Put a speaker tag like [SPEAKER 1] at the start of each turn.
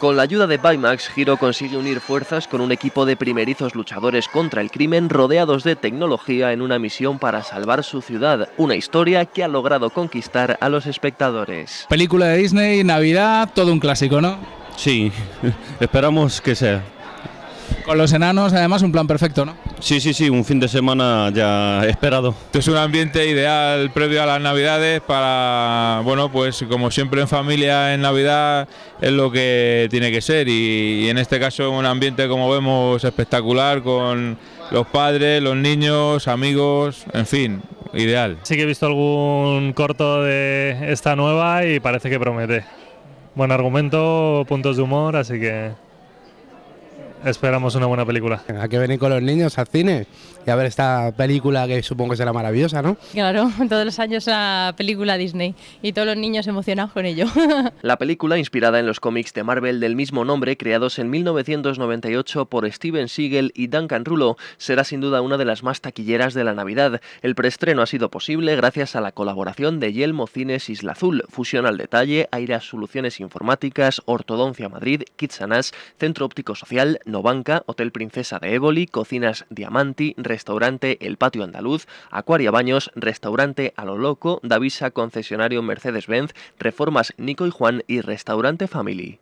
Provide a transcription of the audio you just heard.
[SPEAKER 1] Con la ayuda de BIMAX, Hiro consigue unir fuerzas con un equipo de primerizos luchadores contra el crimen rodeados de tecnología en una misión para salvar su ciudad, una historia que ha logrado conquistar a los espectadores.
[SPEAKER 2] Película de Disney, Navidad, todo un clásico, ¿no?
[SPEAKER 3] Sí, esperamos que sea. Con los enanos, además, un plan perfecto, ¿no? Sí, sí, sí, un fin de semana ya esperado. es un ambiente ideal previo a las Navidades para, bueno, pues como siempre en familia en Navidad es lo que tiene que ser y, en este caso un ambiente como vemos espectacular con los padres, los niños, amigos, en fin, ideal. Sí que he visto algún
[SPEAKER 4] corto de esta nueva y parece que promete. Buen argumento, puntos de humor, así que esperamos una buena película. Hay que venir con los niños
[SPEAKER 1] al cine y a ver esta película que supongo que será maravillosa, ¿no?
[SPEAKER 5] Claro, todos los años la película Disney y todos los niños emocionados con ello.
[SPEAKER 1] La película, inspirada en los cómics de Marvel del mismo nombre, creados en 1998 por Steven Siegel y Duncan Rulo, será sin duda una de las más taquilleras de la Navidad. El preestreno ha sido posible gracias a la colaboración de Yelmo Cines Isla Azul, Fusión al Detalle, aire Soluciones Informáticas, Ortodoncia Madrid, Kitsanas, Centro Óptico Social, Novanca, Hotel Princesa de Éboli, Cocinas Diamanti, Restaurante El Patio Andaluz, Acuaria Baños, Restaurante A lo Loco, Davisa Concesionario Mercedes-Benz, Reformas Nico y Juan y Restaurante Family.